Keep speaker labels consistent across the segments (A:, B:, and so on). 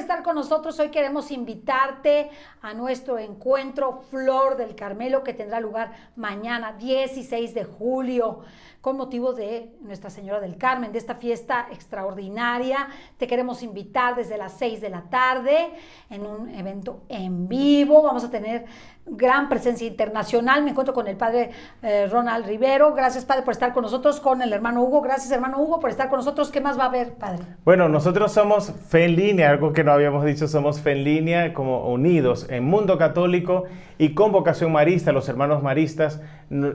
A: estar con nosotros. Hoy queremos invitarte a nuestro encuentro Flor del Carmelo que tendrá lugar mañana 16 de julio con motivo de Nuestra Señora del Carmen, de esta fiesta extraordinaria. Te queremos invitar desde las 6 de la tarde en un evento en vivo. Vamos a tener gran presencia internacional. Me encuentro con el padre eh, Ronald Rivero. Gracias, padre, por estar con nosotros, con el hermano Hugo. Gracias, hermano Hugo, por estar con nosotros. ¿Qué más va a haber,
B: padre? Bueno, nosotros somos Fe en Línea, algo que habíamos dicho, somos Fe en Línea, como unidos en Mundo Católico y con vocación marista, los hermanos maristas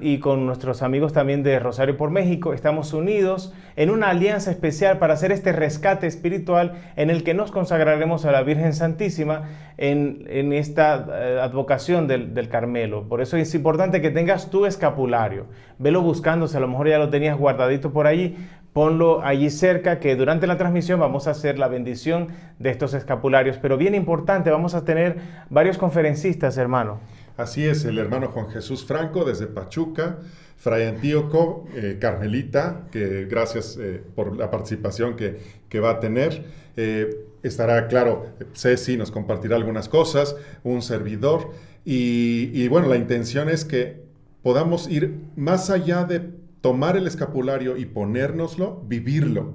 B: y con nuestros amigos también de Rosario por México. Estamos unidos en una alianza especial para hacer este rescate espiritual en el que nos consagraremos a la Virgen Santísima en, esta eh, advocación del, del Carmelo. Por eso es importante que tengas tu escapulario. Velo buscándose, a lo mejor ya lo tenías guardadito por allí, ponlo allí cerca, que durante la transmisión vamos a hacer la bendición de estos escapularios. Pero bien importante, vamos a tener varios conferencistas, hermano. Así es, el hermano Juan Jesús Franco desde Pachuca,
C: Fray Antíoco, eh, Carmelita, que gracias eh, por la participación que, que va a tener. Eh, estará, claro, Ceci nos compartirá algunas cosas, un servidor. Y, y bueno, la intención es que podamos ir más allá de tomar el escapulario y ponérnoslo, vivirlo.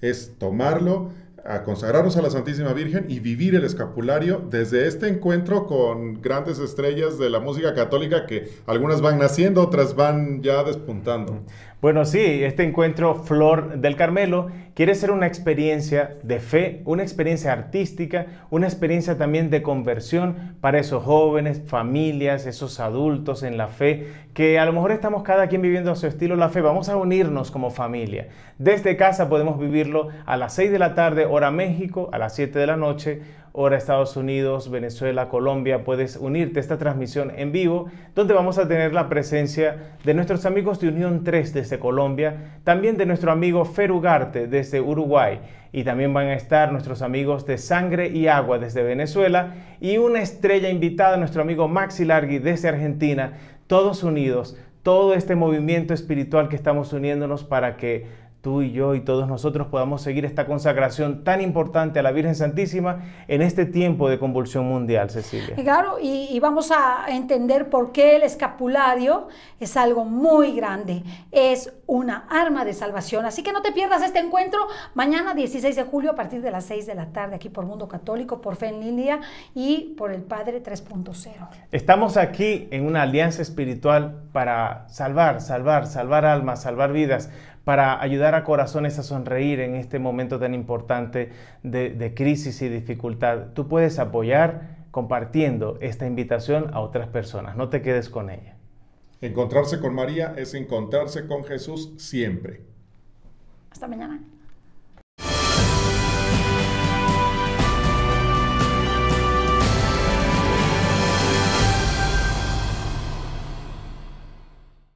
C: Es tomarlo, a consagrarnos a la Santísima Virgen y vivir el escapulario desde este encuentro con grandes estrellas de la música católica que algunas van naciendo, otras van
B: ya despuntando. Bueno, sí, este encuentro Flor del Carmelo quiere ser una experiencia de fe, una experiencia artística, una experiencia también de conversión para esos jóvenes, familias, esos adultos en la fe, que a lo mejor estamos cada quien viviendo a su estilo la fe. Vamos a unirnos como familia. Desde casa podemos vivirlo a las 6 de la tarde hora México, a las 7 de la noche, hora Estados Unidos, Venezuela, Colombia, puedes unirte a esta transmisión en vivo, donde vamos a tener la presencia de nuestros amigos de Unión 3 desde Colombia, también de nuestro amigo Ferugarte desde Uruguay, y también van a estar nuestros amigos de Sangre y Agua desde Venezuela, y una estrella invitada, nuestro amigo Maxi Largui desde Argentina, todos unidos, todo este movimiento espiritual que estamos uniéndonos para que tú y yo y todos nosotros podamos seguir esta consagración tan importante a la Virgen Santísima en este tiempo de convulsión mundial, Cecilia.
A: Claro, y, vamos a entender por qué el escapulario es algo muy grande, es una arma de salvación. Así que no te pierdas este encuentro mañana 16 de julio a partir de las 6 de la tarde aquí por Mundo Católico, por Fe en y por el Padre 3.0.
B: Estamos aquí en una alianza espiritual para salvar, salvar, salvar almas, salvar vidas, para ayudar a corazones a sonreír en este momento tan importante de, crisis y dificultad. Tú puedes apoyar compartiendo esta invitación a otras personas. No te quedes con ella. Encontrarse con María
C: es encontrarse con Jesús siempre.
A: Hasta mañana.